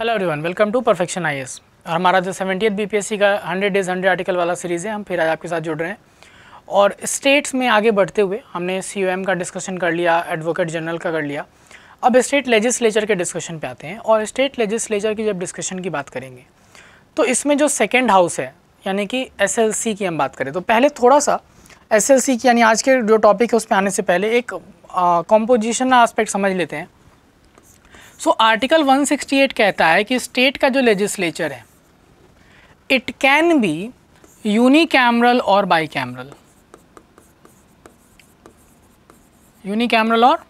hello everyone welcome to Perfection I और हमारा जो सेवेंटी बीपीएससी का हंड्रेड डेज हंड्रेड आर्टिकल वाला सीरीज़ है हम फिर आज आपके साथ जुड़ रहे हैं और स्टेट्स में आगे बढ़ते हुए हमने सी का डिस्कशन कर लिया एडवोकेट जनरल का कर लिया अब स्टेट लेजिस्लेचर के डिस्कशन पे आते हैं और स्टेट लेजिस्लेचर की जब डिस्कशन की बात करेंगे तो इसमें जो सेकेंड हाउस है यानी कि एस की हम बात करें तो पहले थोड़ा सा एस की यानी आज के जो टॉपिक है उस पर आने से पहले एक कॉम्पोजिशन आस्पेक्ट समझ लेते हैं सो आर्टिकल 168 कहता है कि स्टेट का जो लेजिस्लेचर है इट कैन बी यूनिकैमरल और बाई कैमरल यूनिकैमरल और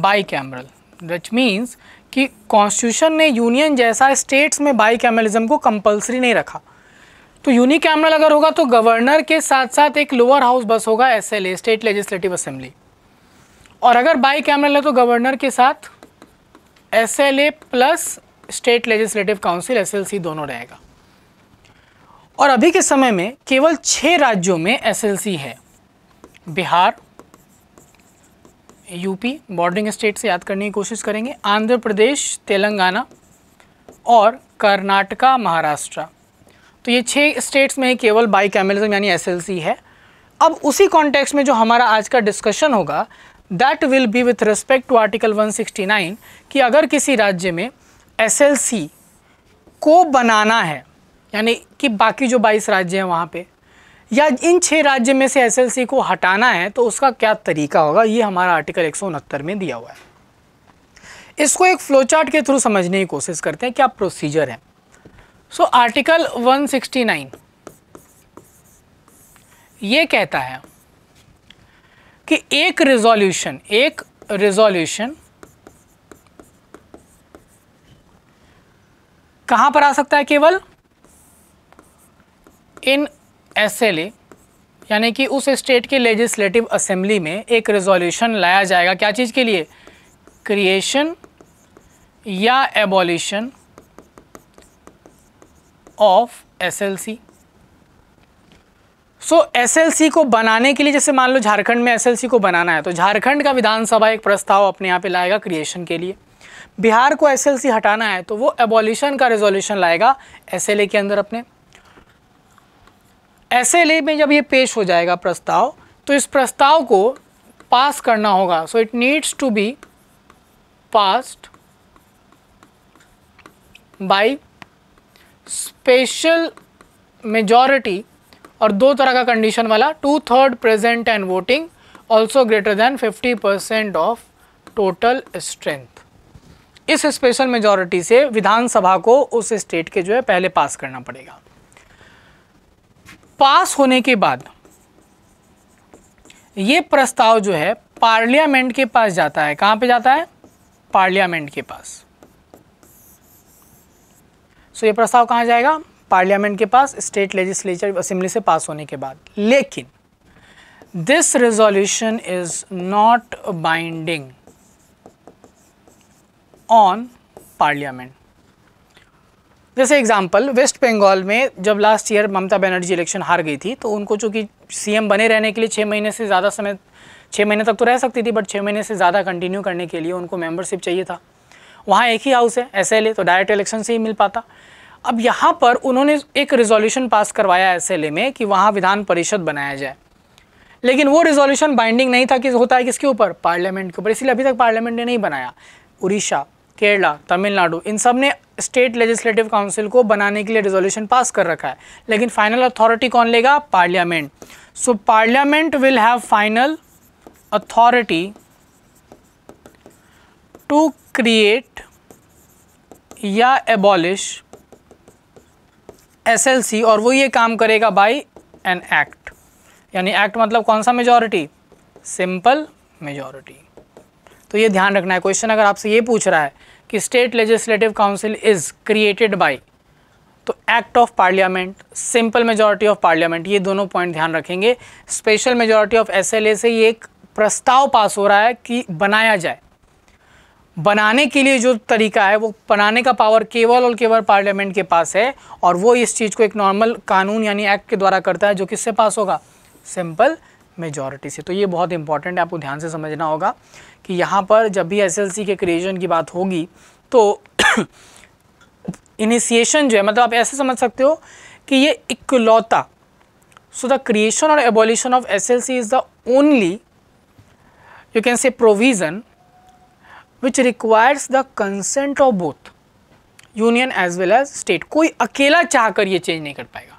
बाई कैमरल विच मीन्स कि कॉन्स्टिट्यूशन ने यूनियन जैसा स्टेट्स में बाई कैमरलिज्म को कंपलसरी नहीं रखा तो यूनिकैमरल अगर होगा तो गवर्नर तो के साथ साथ एक लोअर हाउस बस होगा S L A state legislative assembly और अगर बाई कैमरल है तो गवर्नर के साथ S L A plus state legislative council S L C दोनों रहेगा और अभी के समय में केवल छः राज्यों में एस एल सी है बिहार यूपी बॉर्डरिंग स्टेट से याद करने की कोशिश करेंगे आंध्र प्रदेश तेलंगाना और कर्नाटका महाराष्ट्र तो ये छः स्टेट्स में केवल बाई कैमलिज्म यानी एस है अब उसी कॉन्टेक्स्ट में जो हमारा आज का डिस्कशन होगा that will be with respect to article 169 कि अगर किसी राज्य में एसएलसी को बनाना है यानी कि बाकी जो 22 राज्य हैं वहाँ पे या इन छः राज्य में से एसएलसी को हटाना है तो उसका क्या तरीका होगा ये हमारा आर्टिकल एक में दिया हुआ है इसको एक फ्लोचार्ट के थ्रू समझने की कोशिश करते हैं क्या प्रोसीजर है सो आर्टिकल 169 ये कहता है कि एक रिजोल्यूशन एक रिजोल्यूशन कहां पर आ सकता है केवल इन एस एल यानी कि उस स्टेट के लेजिस्लेटिव असेंबली में एक रिजोल्यूशन लाया जाएगा क्या चीज़ के लिए क्रिएशन या abolition of SLC so so, SLC को बनाने के लिए जैसे मान लो झारखंड में एसएलसी को बनाना है तो झारखंड का विधानसभा एक प्रस्ताव अपने यहाँ पे लाएगा क्रिएशन के लिए बिहार को एसएलसी हटाना है तो वो एबॉलिशन का रेजोल्यूशन लाएगा एस के अंदर अपने एस में जब ये पेश हो जाएगा प्रस्ताव तो इस प्रस्ताव को पास करना होगा so it needs to be passed by special majority और दो तरह का कंडीशन वाला two third present and voting also greater than 50 percent of total strength इस स्पेशल मेजोरिटी से विधानसभा को उस स्टेट के जो है पहले पास करना पड़ेगा पास होने के बाद ये प्रस्ताव जो है पार्लियामेंट के पास जाता है कहां पे जाता है पार्लियामेंट के पास सो so, ये प्रस्ताव कहां जाएगा पार्लियामेंट के पास स्टेट लेजिस्लेचर असेंबली से पास होने के बाद लेकिन this resolution is not binding on parliament जैसे एग्जांपल वेस्ट बंगाल में जब last year Mamata Banerjee election हार गई थी तो उनको चूंकि सीएम बने रहने के लिए छः महीने से ज़्यादा समय छः महीने तक तो रह सकती थी बट छः महीने से ज़्यादा कंटिन्यू करने के लिए उनको मेंबरशिप चाहिए था वहाँ एक ही हाउस है एस तो डायरेक्ट इलेक्शन से ही मिल पाता अब यहाँ पर उन्होंने एक रेजोल्यूशन पास करवाया एस में कि वहाँ विधान परिषद बनाया जाए लेकिन वो रेजोल्यूशन बाइंडिंग नहीं था कि होता है किसके ऊपर पार्लियामेंट के ऊपर इसलिए अभी तक पार्लियामेंट ने नहीं बनाया उड़ीसा केरला तमिलनाडु इन सब ने स्टेट लेजिस्लेटिव काउंसिल को बनाने के लिए रिजोल्यूशन पास कर रखा है लेकिन फाइनल अथॉरिटी कौन लेगा parliament so parliament will have final authority to create या एबॉलिश एसएलसी और वो ये काम करेगा बाय एन एक्ट यानी एक्ट मतलब कौन सा मेजॉरिटी सिंपल मेजॉरिटी तो ये ध्यान रखना है क्वेश्चन अगर आपसे ये पूछ रहा है कि state legislative council is created by तो act of parliament simple majority of parliament ये दोनों पॉइंट ध्यान रखेंगे स्पेशल मेजॉरिटी ऑफ एसएलए से ये एक प्रस्ताव पास हो रहा है कि बनाया जाए बनाने के लिए जो तरीका है वो बनाने का पावर केवल और केवल पार्लियामेंट के पास है और वो इस चीज़ को एक नॉर्मल कानून यानी एक्ट के द्वारा करता है जो किससे पास होगा सिंपल मेजॉरिटी से तो ये बहुत इंपॉर्टेंट है आपको ध्यान से समझना होगा कि यहाँ पर जब भी एसएलसी के क्रिएशन की बात होगी तो इनिशिएशन जो है मतलब आप ऐसे समझ सकते हो कि ये इकलौता सो द क्रिएशन और abolition of S is the only you can say provision which requires the consent of both union as well as state कोई अकेला चाह कर ये चेंज नहीं कर पाएगा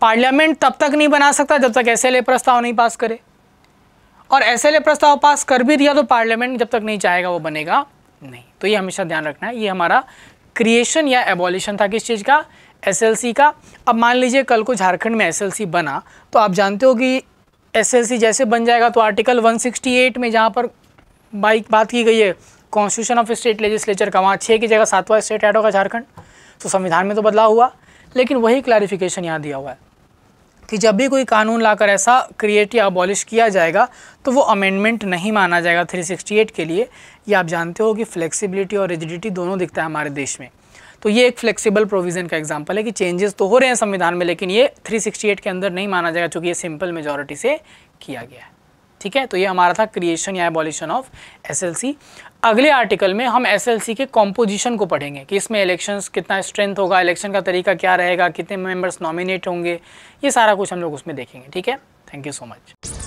पार्लियामेंट तब तक नहीं बना सकता जब तक एस एल प्रस्ताव नहीं पास करे और एस एल प्रस्ताव पास कर भी दिया तो पार्लियामेंट जब तक नहीं चाहेगा वो बनेगा नहीं तो ये हमेशा ध्यान रखना है ये हमारा क्रिएशन या एबॉलिशन था किस चीज़ का एसएलसी का अब मान लीजिए कल को झारखंड में एसएलसी बना तो आप जानते हो कि एसएलसी जैसे बन जाएगा तो आर्टिकल 168 में जहाँ पर बाइक बात की गई है कॉन्स्टिट्यूशन ऑफ स्टेट लेजिस्लेचर का वहाँ छः की जगह सातवां स्टेट ऐड होगा झारखंड तो संविधान में तो बदलाव हुआ लेकिन वही क्लैरिफिकेशन यहाँ दिया हुआ है कि जब भी कोई कानून लाकर ऐसा क्रिएट या अबॉलिश किया जाएगा तो वो अमेंडमेंट नहीं माना जाएगा 368 के लिए ये आप जानते हो कि फ्लेक्सिबिलिटी और रिजिडिटी दोनों दिखता है हमारे देश में तो ये एक फ्लेक्सिबल प्रोविज़न का एग्जांपल है कि चेंजेस तो हो रहे हैं संविधान में लेकिन ये 368 के अंदर नहीं माना जाएगा चूँकि ये सिंपल मेजोरिटी से किया गया है ठीक है तो ये हमारा था क्रिएशन या एबॉलिशन ऑफ एसएलसी अगले आर्टिकल में हम एसएलसी के कॉम्पोजिशन को पढ़ेंगे कि इसमें इलेक्शंस कितना स्ट्रेंथ होगा इलेक्शन का तरीका क्या रहेगा कितने मेंबर्स नॉमिनेट होंगे ये सारा कुछ हम लोग उसमें देखेंगे ठीक है थैंक यू सो मच